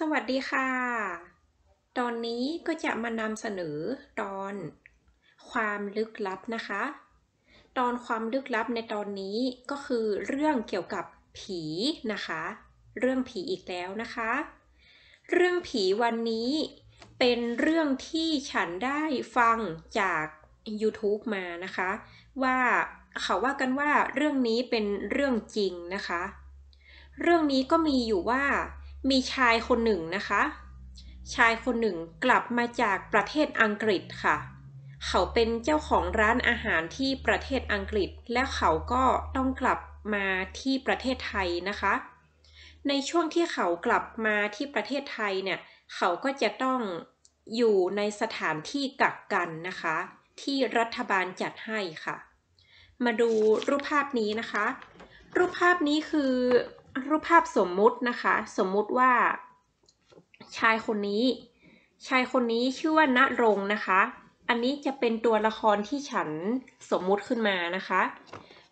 สวัสดีค่ะ ตอนนี้ก็จะมานำเสนอตอน ความลึกลับนะคะ ตอนความลึกลับในตอนนี้ก็คือเรื่องเกี่ยวกับผีนะคะ เรื่องผีอีกแล้วนะคะ เรื่องผีวันนี้เป็นเรื่องที่ฉันได้ฟังจาก YouTube มานะคะ ว่าเขาว่ากันว่าเรื่องนี้เป็นเรื่องจริงนะคะ เรื่องนี้ก็มีอยู่ว่ามีชายคนหนึ่งนะคะ ชายคนหนึ่งกลับมาจากประเทศอังกฤษค่ะ เขาเป็นเจ้าของร้านอาหารที่ประเทศอังกฤษ และเขาก็ต้องกลับมาที่ประเทศไทยนะคะ ในช่วงที่เขากลับมาที่ประเทศไทยเนี่ย เขาก็จะต้องอยู่ในสถานที่กักกันนะคะ ที่รัฐบาลจัดให้ค่ะ มาดูรูปภาพนี้นะคะ รูปภาพนี้คือรูปภาพสมมุตินะคะ สมมุติว่า ชายคนนี้ ชายคนนี้ชื่อว่าณรงนะคะ อันนี้จะเป็นตัวละครที่ฉันสมมุติขึ้นมานะคะ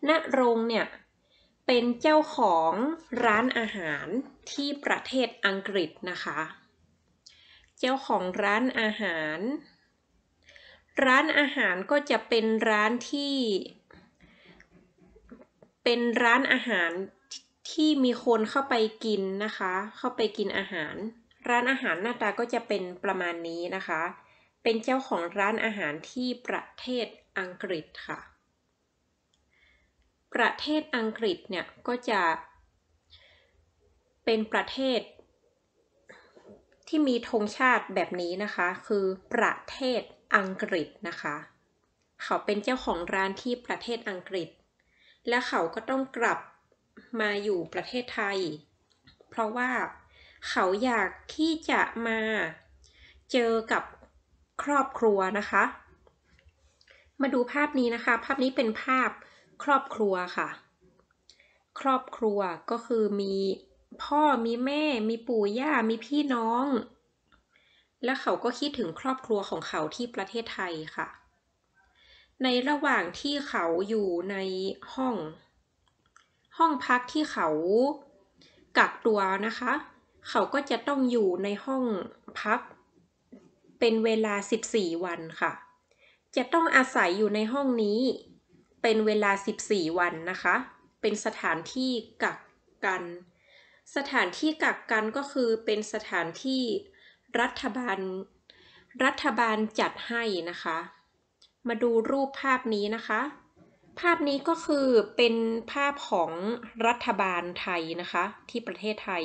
ณรงเนี่ยเป็นเจ้าของร้านอาหารที่ประเทศอังกฤษนะคะ เจ้าของร้านอาหาร ร้านอาหารก็จะเป็นร้านที่เป็นร้านอาหารที่มีคนเข้าไปกินนะคะ เข้าไปกินอาหาร ร้านอาหารหน้าตาก็จะเป็นประมาณนี้นะคะ เป็นเจ้าของร้านอาหารที่ประเทศอังกฤษค่ะ ประเทศอังกฤษเนี่ยก็จะเป็นประเทศ ที่มีธงชาติแบบนี้นะคะ คือประเทศอังกฤษนะคะ เขาเป็นเจ้าของร้านที่ประเทศอังกฤษ และเขาก็ต้องกลับมาอยู่ประเทศไทย เพราะว่าเขาอยากที่จะมาเจอกับครอบครัวนะคะ มาดูภาพนี้นะคะ ภาพนี้เป็นภาพครอบครัวค่ะ ครอบครัวก็คือมีพ่อมีแม่ มีปู่ย่า มีพี่น้อง และเขาก็คิดถึงครอบครัวของเขาที่ประเทศไทยค่ะ ในระหว่างที่เขาอยู่ในห้องห้องพักที่เขากักตัวนะคะ เขาก็จะต้องอยู่ในห้องพัก เป็นเวลา 14 วันค่ะ จะต้องอาศัยอยู่ในห้องนี้ เป็นเวลา 14 วันนะคะ เป็นสถานที่กักกัน สถานที่กักกันก็คือเป็นสถานที่รัฐบาล รัฐบาลจัดให้นะคะ มาดูรูปภาพนี้นะคะภาพนี้ก็คือเป็นภาพของรัฐบาลไทยนะคะ ที่ประเทศไทย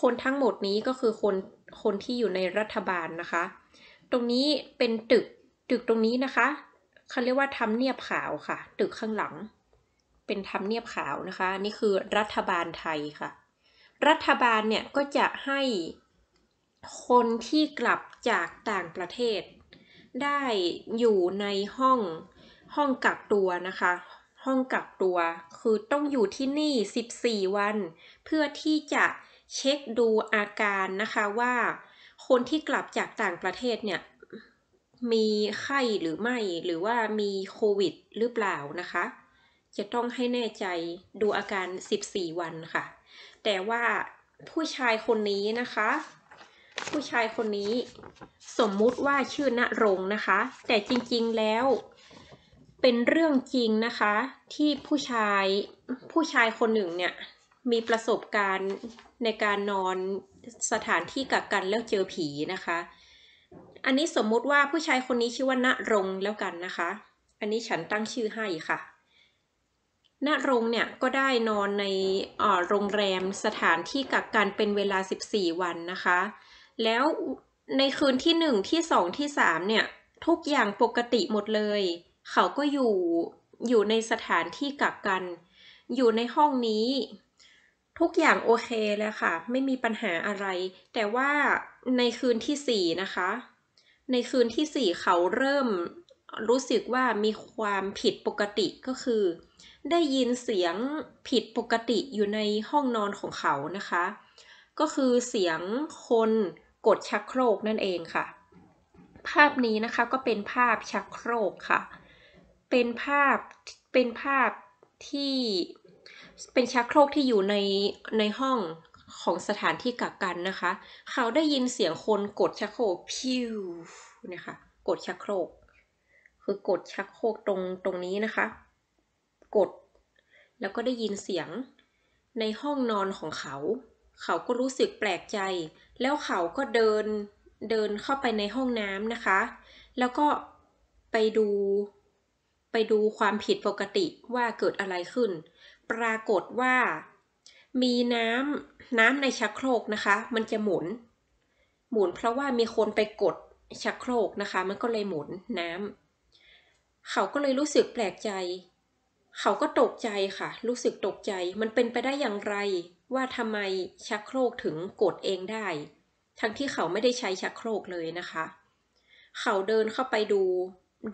คนทั้งหมดนี้ก็คือคนคนที่อยู่ในรัฐบาลนะคะ ตรงนี้เป็นตึกตึกตรงนี้นะคะเขาเรียกว่าทำเนียบขาวค่ะ ตึกข้างหลัง เป็นทำเนียบขาวนะคะ นี่คือรัฐบาลไทยค่ะ รัฐบาลเนี่ยก็จะให้คนที่กลับจากต่างประเทศได้อยู่ในห้องห้องกักตัวนะคะ ห้องกักตัวคือต้องอยู่ที่นี่ 14 วัน เพื่อที่จะเช็คดูอาการนะคะว่าคนที่กลับจากต่างประเทศเนี่ยมีไข้หรือไม่หรือว่ามีโควิด หรือเปล่านะคะ จะต้องให้แน่ใจดูอาการ 14 วันค่ะ แต่ว่าผู้ชายคนนี้นะคะ ผู้ชายคนนี้สมมุติว่าชื่อณรงนะคะ แต่จริงๆแล้วเป็นเรื่องจริงนะคะที่ผู้ชาย ผู้ชายคนหนึ่งเนี่ยมีประสบการณ์ในการนอนสถานที่กักกัน แล้วเจอผีนะคะ อันนี้สมมุติว่าผู้ชายคนนี้ชื่อว่าณรงแล้วกันนะคะ อันนี้ฉันตั้งชื่อให้ค่ะณรงเนี่ยก็ได้นอนในโรงแรมสถานที่กักกันเป็นเวลา 14 วันนะคะ แล้วในคืนที่1ที่2ที่ 3 เนี่ย ทุกอย่างปกติหมดเลยเขาก็อยู่อยู่ในสถานที่กักกัน อยู่ในห้องนี้ ทุกอย่างโอเคแล้วค่ะ ไม่มีปัญหาอะไร แต่ว่าในคืนที่สี่นะคะ ในคืนที่สี่เขาเริ่มรู้สึกว่ามีความผิดปกติก็คือ ได้ยินเสียงผิดปกติอยู่ในห้องนอนของเขานะคะ ก็คือเสียงคนกดชักโครกนั่นเองค่ะ ภาพนี้นะคะก็เป็นภาพชักโครกค่ะเป็นภาพ เป็นภาพที่เป็นชักโครกที่อยู่ในในห้องของสถานที่กักกันนะคะ เขาได้ยินเสียงคนกดชักโครก พิวนะคะ กดชักโครก คือกดชักโครกตรงตรงนี้นะคะ กด แล้วก็ได้ยินเสียงในห้องนอนของเขา เขาก็รู้สึกแปลกใจ แล้วเขาก็เดินเดินเข้าไปในห้องน้ำนะคะ แล้วก็ไปดูไปดูความผิดปกติว่าเกิดอะไรขึ้น ปรากฏว่ามีน้ำน้ำในชักโครกนะคะ มันจะหมุน หมุนเพราะว่ามีคนไปกดชักโครกนะคะ มันก็เลยหมุนน้ำเขาก็เลยรู้สึกแปลกใจ เขาก็ตกใจค่ะ รู้สึกตกใจ มันเป็นไปได้อย่างไร ว่าทำไมชักโครกถึงกดเองได้ ทั้งที่เขาไม่ได้ใช้ชักโครกเลยนะคะ เขาเดินเข้าไปดู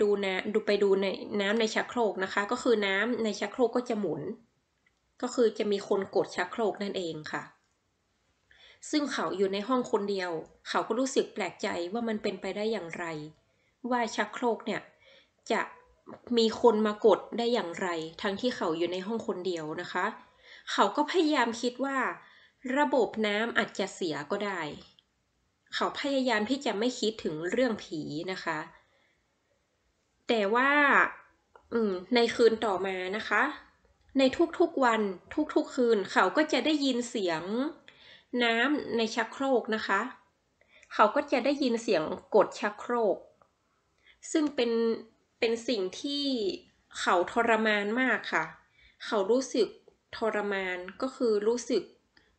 ดูนะ ดูไปดูในน้ำในชักโครกนะคะ ก็คือน้ำในชักโครกก็จะหมุน ก็คือจะมีคนกดชักโครกนั่นเองค่ะ ซึ่งเขาอยู่ในห้องคนเดียว เขาก็รู้สึกแปลกใจว่ามันเป็นไปได้อย่างไร ว่าชักโครกเนี่ย จะมีคนมากดได้อย่างไร ทั้งที่เขาอยู่ในห้องคนเดียวนะคะ เขาก็พยายามคิดว่า ระบบน้ำอาจจะเสียก็ได้ เขาพยายามที่จะไม่คิดถึงเรื่องผีนะคะแต่ว่าในคืนต่อมานะคะ ในทุกๆวันทุกๆคืน เขาก็จะได้ยินเสียงน้ำในชักโครกนะคะ เขาก็จะได้ยินเสียงกดชักโครกซึ่งเป็นเป็นสิ่งที่เขาทรมานมากค่ะ เขารู้สึกทรมานก็คือรู้สึก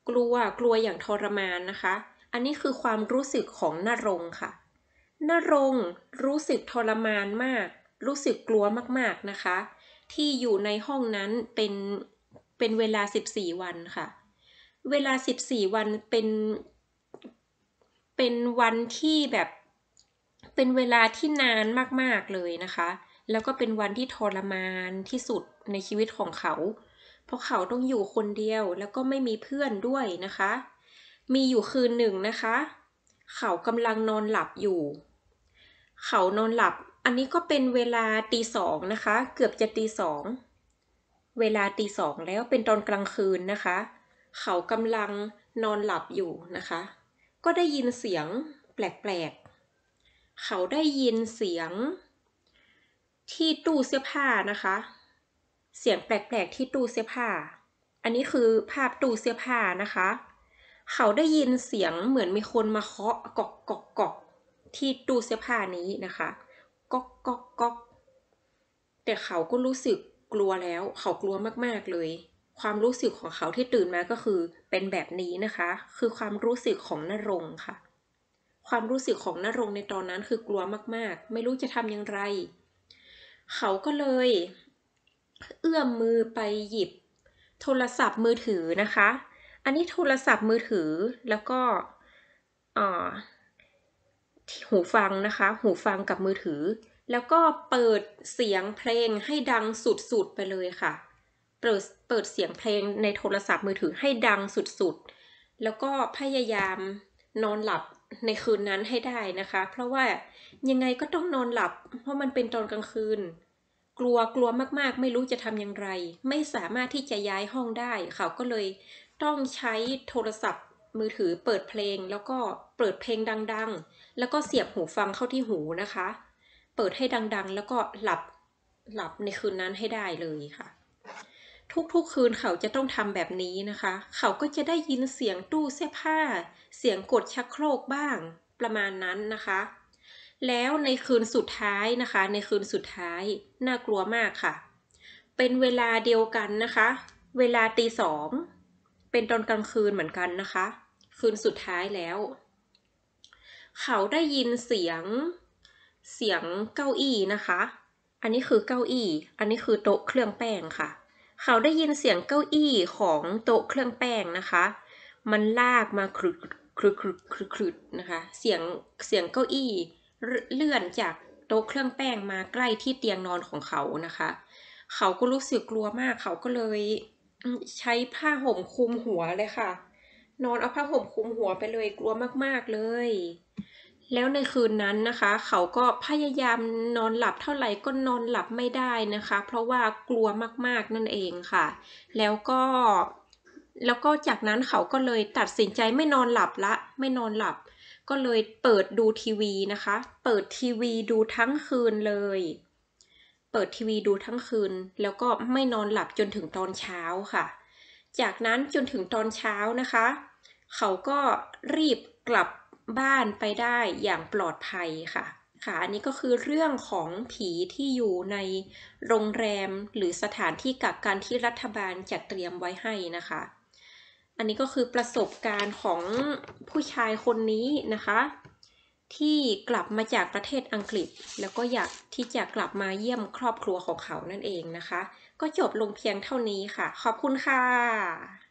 กลัวกลัวอย่างทรมานนะคะ อันนี้คือความรู้สึกของนรงค่ะนรงรู้สึกทรมานมาก รู้สึกกลัวมากๆนะคะ ที่อยู่ในห้องนั้นเป็นเป็นเวลา 14 วันค่ะ เวลา 14 วันเป็น เป็นวันที่แบบเป็นเวลาที่นานมากๆเลยนะคะ แล้วก็เป็นวันที่ทรมานที่สุดในชีวิตของเขา เพราะเขาต้องอยู่คนเดียวแล้วก็ไม่มีเพื่อนด้วยนะคะ มีอยู่คืนหนึ่งนะคะ เขากำลังนอนหลับอยู่เขานอนหลับอันนี้ก็เป็นเวลาตีสองนะคะ เกือบจะตีสอง เวลาตีสองแล้วเป็นตอนกลางคืนนะคะ เขากำลังนอนหลับอยู่นะคะ ก็ได้ยินเสียงแปลกๆ เขาได้ยินเสียง ที่ตู้เสื้อผ้านะคะ เสียงแปลกๆที่ตู้เสื้อผ้า อันนี้คือภาพตู้เสื้อผ้านะคะ เขาได้ยินเสียงเหมือนมีคนมาเคาะกอกกอกกอกที่ตู้เสื้อผ้านี้นะคะก๊กก๊กก๊กแต่เขาก็รู้สึกกลัวแล้ว เขากลัวมาก ๆ เลย ความรู้สึกของเขาที่ตื่นมาก็คือเป็นแบบนี้นะคะ คือความรู้สึกของนรงค่ะ ความรู้สึกของนรงในตอนนั้นคือกลัวมาก ๆ ไม่รู้จะทำอย่างไร เขาก็เลย เอื้อมมือไปหยิบ โทรศัพท์มือถือนะคะ อันนี้โทรศัพท์มือถือ แล้วก็ อ่าหูฟังนะคะ หูฟังกับมือถือ แล้วก็เปิดเสียงเพลงให้ดังสุดๆ ไปเลยค่ะ เปิดเปิดเสียงเพลงในโทรศัพท์มือถือให้ดังสุดๆแล้วก็พยายามนอนหลับในคืนนั้นให้ได้นะคะ เพราะว่ายังไงก็ต้องนอนหลับ เพราะมันเป็นตอนกลางคืน กลัวกลัวมากๆ ไม่รู้จะทำอย่างไร ไม่สามารถที่จะย้ายห้องได้ เขาก็เลยต้องใช้โทรศัพท์มือถือเปิดเพลงแล้วก็เปิดเพลงดังๆ แล้วก็เสียบหูฟังเข้าที่หูนะคะ เปิดให้ดังๆ แล้วก็หลับหลับในคืนนั้นให้ได้เลยค่ะ ทุกๆคืนเขาจะต้องทำแบบนี้นะคะ เขาก็จะได้ยินเสียงตู้เสื้อผ้า เสียงกดชักโครกบ้างประมาณนั้นนะคะ แล้วในคืนสุดท้ายนะคะในคืนสุดท้ายน่ากลัวมากค่ะ เป็นเวลาเดียวกันนะคะ เวลาตีสองเป็นตอนกลางคืนเหมือนกันนะคะคืนสุดท้ายแล้ว เขาได้ยินเสียงเสียงเก้าอี้นะคะ อันนี้คือเก้าอี้ อันนี้คือโต๊ะเครื่องแป้งค่ะ เขาได้ยินเสียงเก้าอี้ของโต๊ะเครื่องแป้งนะคะ มันลากมาครุดครุดครุดครุดคดนะคะ เสียงเสียงเก้าอี้ เลื่อนจากโต๊ะเครื่องแป้งมาใกล้ที่เตียงนอนของเขานะคะ เขาก็รู้สึกกลัวมาก เขาก็เลยใช้ผ้าห่มคลุมหัวเลยค่ะนอนเอาผ้าห่มคลุมหัวไปเลยกลัวมากๆเลย แล้วในคืนนั้นนะคะ เขาก็พยายามนอนหลับเท่าไหร่ก็นอนหลับไม่ได้นะคะ เพราะว่ากลัวมากๆนั่นเองค่ะ แล้วก็แล้วก็จากนั้นเขาก็เลยตัดสินใจไม่นอนหลับละ ไม่นอนหลับ ก็เลยเปิดดูทีวีนะคะ เปิดทีวีดูทั้งคืนเลย เปิดทีวีดูทั้งคืน แล้วก็ไม่นอนหลับจนถึงตอนเช้าค่ะจากนั้นจนถึงตอนเช้านะคะ เขาก็รีบกลับบ้านไปได้อย่างปลอดภัยค่ะ ค่ะ อันนี้ก็คือเรื่องของผีที่อยู่ในโรงแรมหรือสถานที่กักกันที่รัฐบาลจัดเตรียมไว้ให้นะคะ อันนี้ก็คือประสบการณ์ของผู้ชายคนนี้นะคะ ที่กลับมาจากประเทศอังกฤษ แล้วก็อยากที่จะกลับมาเยี่ยมครอบครัวของเขานั่นเองนะคะก็จบลงเพียงเท่านี้ค่ะ ขอบคุณค่ะ